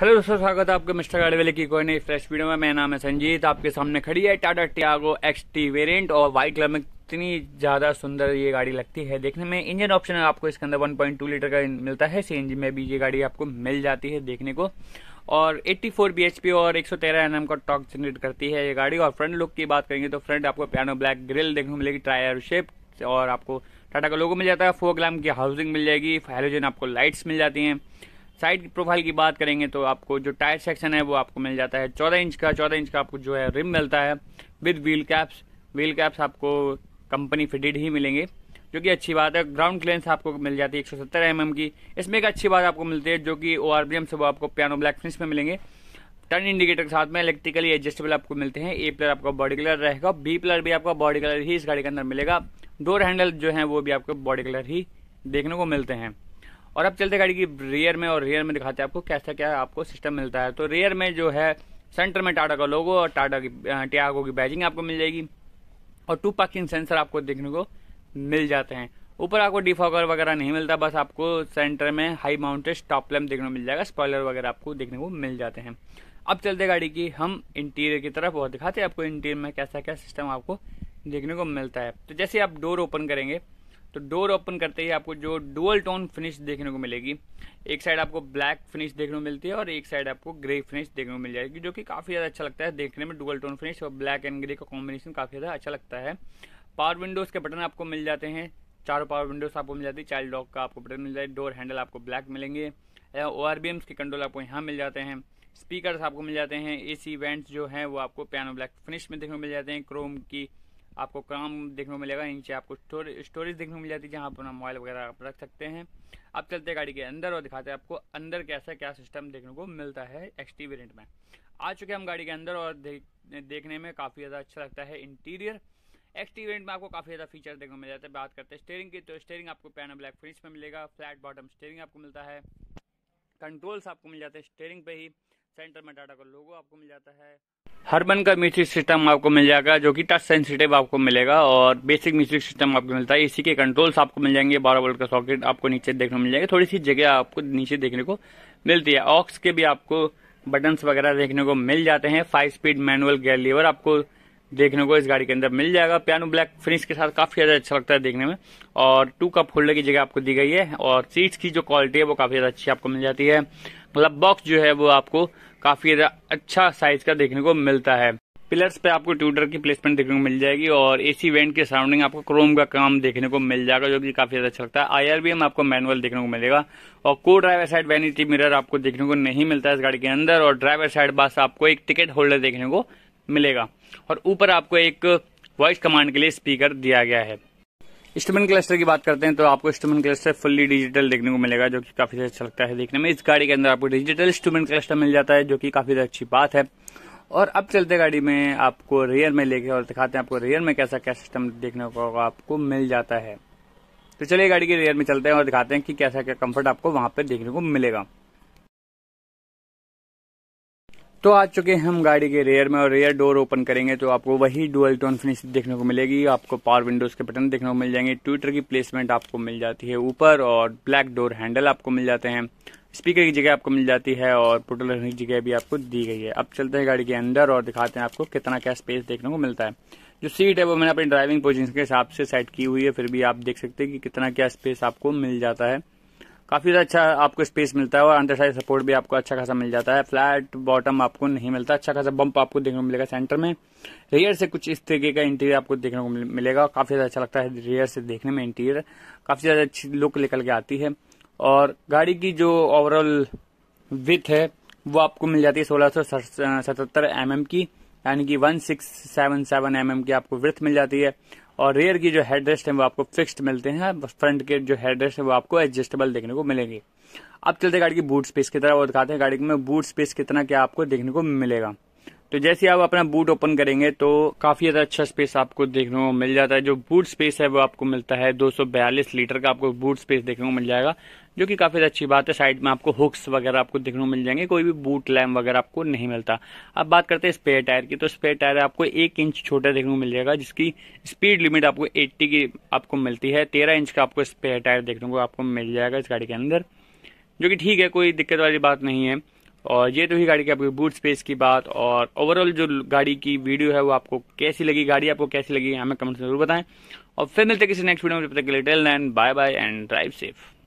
hello दोस्तों स्वागत है आपके मिस्टर गाड़ी वाले की कोई नई फ्रेश वीडियो में मेरा नाम है संजीत आपके सामने खड़ी है Tata Tiago X T variant और वाइट कलर में इतनी ज़्यादा सुंदर ये गाड़ी लगती है देखने में इंजन ऑप्शन आपको इसके अंदर 1.2 लीटर का मिलता है सी में भी ये गाड़ी आपको मिल जाती है देखने को और 84 फोर और 113 सौ का टॉक जनरेट करती है ये गाड़ी और फ्रंट लुक की बात करेंगे तो फ्रंट आपको पियानो ब्लैक ग्रिल देखने को मिलेगी ट्रायर शेप और आपको टाटा का लोगो मिल जाता है फोर ग्लैम की हाउसिंग मिल जाएगी हेलोजन आपको लाइट्स मिल जाती हैं साइड प्रोफाइल की बात करेंगे तो आपको जो टायर सेक्शन है वो आपको मिल जाता है चौदह इंच का चौदह इंच का आपको जो है रिम मिलता है with wheel caps wheel caps आपको कंपनी फिटेड ही मिलेंगे जो कि अच्छी बात है ग्राउंड क्लियरेंस आपको मिल जाती है एक सौ सत्तर एम mm एम की इसमें एक अच्छी बात आपको मिलती है जो कि ओ आर से वो आपको पियानो ब्लैक फिनिश में मिलेंगे टर्न इंडिकेटर के साथ में इलेक्ट्रिकली एडजस्टेबल आपको मिलते हैं ए प्लर आपका बॉडी कलर रहेगा बी प्लर भी आपका बॉडी कलर ही इस गाड़ी के अंदर मिलेगा डोर हैंडल जो है वो भी आपको बॉडी कलर ही देखने को मिलते हैं और अब चलते गाड़ी की रियर में और रियर में दिखाते हैं आपको कैसा क्या आपको सिस्टम मिलता है तो रियर में जो है सेंटर में टाटा का लोगो और टाटा की टियागो की बैजिंग आपको मिल जाएगी और टू पार्किंग सेंसर आपको देखने को मिल जाते हैं ऊपर आपको डिफॉकर वगैरह नहीं मिलता बस आपको सेंटर में हाई माउंटेड टॉप लैम्प देखने को मिल जाएगा स्पॉयलर वगैरह आपको देखने को मिल जाते हैं अब चलते गाड़ी की हम इंटीरियर की तरफ और दिखाते हैं आपको इंटीरियर में कैसा क्या सिस्टम आपको देखने को मिलता है तो जैसे आप डोर ओपन करेंगे तो डोर ओपन करते ही आपको जो डुअल टोन फिनिश देखने को मिलेगी एक साइड आपको ब्लैक फिनिश देखने को मिलती है और एक साइड आपको ग्रे फिनिश देखने को मिल जाएगी जो कि काफ़ी ज़्यादा अच्छा लगता है देखने में डुअल टोन फिनिश और ब्लैक एंड ग्रे का कॉम्बिनेशन काफ़ी ज़्यादा अच्छा लगता है पावर विंडोज़ के बटन आपको मिल जाते हैं चारों पावर विंडोज़ आपको मिल जाती है चाइल्ड लॉक का आपको बटन मिल जाए डोर हैंडल आपको ब्लैक मिलेंगे ओ आर बी एम्स के कंट्रोल आपको यहाँ मिल जाते हैं स्पीकर्स आपको मिल जाते हैं ए सी वेंट्स जो हैं वो आपको पियानो ब्लैक फिनिश में देखने को मिल जाते हैं क्रोम की आपको काम देखने को मिलेगा नीचे आपको स्टोरेज देखने को मिल जाती है जहाँ अपना मोबाइल वगैरह आप रख सकते हैं अब चलते हैं गाड़ी के अंदर और दिखाते हैं आपको अंदर कैसा क्या सिस्टम देखने को मिलता है एक्स टी वेरियंट में आ चुके हम गाड़ी के अंदर और देख, देखने में काफ़ी ज़्यादा अच्छा लगता है इंटीरियर एक्स टी वेरियंट में आपको काफ़ी ज़्यादा फीचर देखने को मिल जाते हैं बात करते हैं स्टेयरिंग की तो स्टेयरिंग आपको पैन ब्लैक फिनिश में मिलेगा फ्लैट बॉटम स्टेयरिंग आपको मिलता है कंट्रोल्स आपको मिल जाते हैं स्टेयरिंग पे ही सेंटर में डाटा का लोगो आपको मिल जाता है हरबन का म्यूजिक सिस्टम आपको मिल जाएगा जो कि टच सेंसिटिव आपको मिलेगा और बेसिक म्यूजिक सिस्टम आपको मिलता है इसी के कंट्रोल्स आपको मिल जाएंगे बारह वोल्ट का सॉकेट आपको नीचे देखने को मिल जाएगा थोड़ी सी जगह आपको नीचे देखने को मिलती है ऑक्स के भी आपको बटन्स वगैरह देखने को मिल जाते हैं five speed manual gear lever आपको देखने को इस गाड़ी के अंदर मिल जाएगा पियानो ब्लैक फिनिश के साथ काफी ज्यादा अच्छा लगता है देखने में और टू कप होल्डर की जगह आपको दी गई है और सीट्स की जो क्वालिटी है वो काफी ज्यादा अच्छी आपको मिल जाती है मतलब बॉक्स जो है वो आपको काफी अच्छा साइज का देखने को मिलता है पिलर्स पे आपको ट्यूटर की प्लेसमेंट देखने को मिल जाएगी और एसी वेंट के सराउंडिंग आपको क्रोम का काम देखने को मिल जाएगा जो कि काफी ज्यादा अच्छा लगता है आईआरबीएम आपको मैनुअल देखने को मिलेगा और को ड्राइवर साइड वैनिटी मिरर आपको देखने को नहीं मिलता है इस गाड़ी के अंदर और ड्राइवर साइड बस आपको एक टिकट होल्डर देखने को मिलेगा और ऊपर आपको एक वॉइस कमांड के लिए स्पीकर दिया गया है स्टूमेंट क्लस्टर की बात करते हैं तो आपको स्टूमेंट क्लस्टर फुल्ली डिजिटल देखने को मिलेगा जो कि काफ़ी अच्छा लगता है देखने में इस गाड़ी के अंदर आपको डिजिटल इंस्ट्रूमेंट क्लस्टर मिल जाता है जो कि काफ़ी अच्छी बात है और अब चलते गाड़ी में आपको रेयर में लेके और दिखाते हैं आपको रेयर में कैसा क्या सिस्टम देखने को आपको मिल जाता है तो चलिए गाड़ी के रेयर में चलते हैं और दिखाते हैं कि कैसा क्या कंफर्ट आपको वहां पर देखने को मिलेगा तो आ चुके हम गाड़ी के रेयर में और रेयर डोर ओपन करेंगे तो आपको वही डुअल टोन फिनिश देखने को मिलेगी आपको पावर विंडोज के बटन देखने को मिल जाएंगे ट्विटर की प्लेसमेंट आपको मिल जाती है ऊपर और ब्लैक डोर हैंडल आपको मिल जाते हैं स्पीकर की जगह आपको मिल जाती है और पोटोल की जगह भी आपको दी गई है अब चलते हैं गाड़ी के अंदर और दिखाते हैं आपको कितना क्या स्पेस देखने को मिलता है जो सीट है वो मैंने अपनी ड्राइविंग पोजिशन के हिसाब से सेट की हुई है फिर भी आप देख सकते हैं कि कितना क्या स्पेस आपको मिल जाता है काफ़ी अच्छा आपको स्पेस मिलता है और अंडर साइड सपोर्ट भी आपको अच्छा खासा मिल जाता है फ्लैट बॉटम आपको नहीं मिलता अच्छा खासा बम्प आपको देखने को मिलेगा सेंटर में रेयर से कुछ इस तरीके का इंटीरियर आपको देखने को मिलेगा काफ़ी ज़्यादा अच्छा लगता है रेयर से देखने में इंटीरियर काफ़ी ज़्यादा अच्छी लुक निकल के आती है और गाड़ी की जो ओवरऑल विथ है वो आपको मिल जाती है सोलह सौ सतहत्तर एम mm की यानी कि 1677 सिक्स mm की आपको वृथ मिल जाती है और रेयर की जो हेड रेस्ट है वो आपको फिक्स्ड मिलते हैं फ्रंट के जो हेड रेस्ट है वो आपको एडजस्टेबल देखने को मिलेंगे अब चलते गाड़ी की बूट स्पेस की तरह वो दिखाते हैं गाड़ी में बूट स्पेस कितना क्या आपको देखने को मिलेगा तो जैसे आप अपना बूट ओपन करेंगे तो काफी ज्यादा अच्छा स्पेस आपको देखने को मिल जाता है जो बूट स्पेस है वो आपको मिलता है 242 लीटर का आपको बूट स्पेस देखने को मिल जाएगा जो कि काफी अच्छी बात है साइड में आपको हुक्स वगैरह आपको देखने को मिल जाएंगे कोई भी बूट लैम वगैरह आपको नहीं मिलता अब बात करते हैं स्पेयर टायर की तो स्पेयर टायर आपको एक इंच छोटा देखने को मिल जाएगा जिसकी स्पीड लिमिट आपको एट्टी की आपको मिलती है तेरह इंच का आपको स्पेयर टायर देखने को आपको मिल जाएगा इस गाड़ी के अंदर जो कि ठीक है कोई दिक्कत वाली बात नहीं है और ये तो ही गाड़ी की आपकी बूट स्पेस की बात और ओवरऑल जो गाड़ी की वीडियो है वो आपको कैसी लगी गाड़ी आपको कैसी लगी हमें कमेंट जरूर बताएं और फिर मिलते किसी नेक्स्ट वीडियो में जब तक के लिए टेल bye bye and drive safe